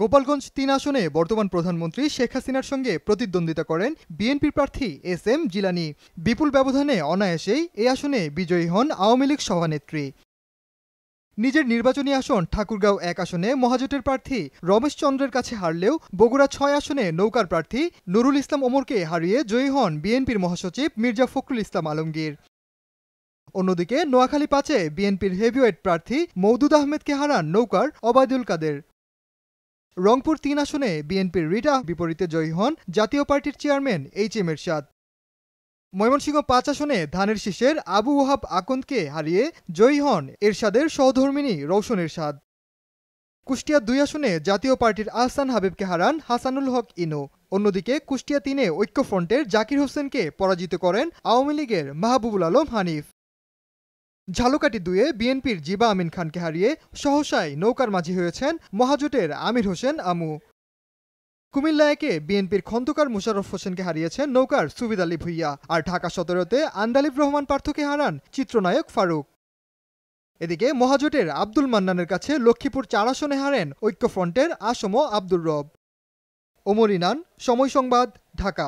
গোপালগঞ্জ তিন আসনে বর্তমান প্রধানমন্ত্রী শেখ হাসিনার সঙ্গে প্রতিদ্বন্দ্বিতা করেন বিএনপির প্রার্থী এস এম জিলানি বিপুল ব্যবধানে অনায়াসেই এ আসনে বিজয়ী হন আওয়ামী লীগ সভানেত্রী নিজের নির্বাচনী আসন ঠাকুরগাঁও এক আসনে মহাজোটের প্রার্থী রমেশ চন্দ্রের কাছে হারলেও বগুড়া ছয় আসনে নৌকার প্রার্থী নুরুল ইসলাম ওমরকে হারিয়ে জয়ী হন বিএনপির মহাসচিব মির্জা ফখরুল ইসলাম আলমগীর অন্যদিকে নোয়াখালী পাঁচে বিএনপির হেভিওয়েট প্রার্থী মৌদুদ আহমেদকে হারান নৌকার অবায়দুল কাদের রংপুর তিন আসনে বিএনপির রিটা বিপরীতে জয়ী হন জাতীয় পার্টির chairman H M Ershad Mymensingh পাঁচ আসনে ধানের শীষের আবু ওহাব আকন্দকে হারিয়ে জয়ী হন এরশাদের সহধর্মিনী রৌশন এরশাদ কুষ্টিয়া দুই আসনে জাতীয় পার্টির আহসান হাবিবকে হারান হাসানুল হক ইনো অন্যদিকে কুষ্টিয়া তিনে ঐক্যফ্রন্টের জাকির হোসেনকে পরাজিত করেন আওয়ামী লীগের মাহবুবুল আলম হানিফ ঝালুকাটি দুয়ে বিএনপির জিবা আমিন খানকে হারিয়ে সহসায় নৌকার মাঝি হয়েছেন মহাজোটের আমির হোসেন আমু কুমিল্লা একে বিএনপির খন্দকার মুশারফ হোসেনকে হারিয়েছেন নৌকার সুবিদ আলী ভুইয়া আর ঢাকা সতেরোতে আন্দালিব রহমান পার্থকে হারান চিত্রনায়ক ফারুক এদিকে মহাজোটের আব্দুল মান্নানের কাছে লক্ষ্মীপুর চার আসনে হারেন ঐক্যফ্রন্টের আসম আব্দুর রব ওমর ইনান সময় সংবাদ ঢাকা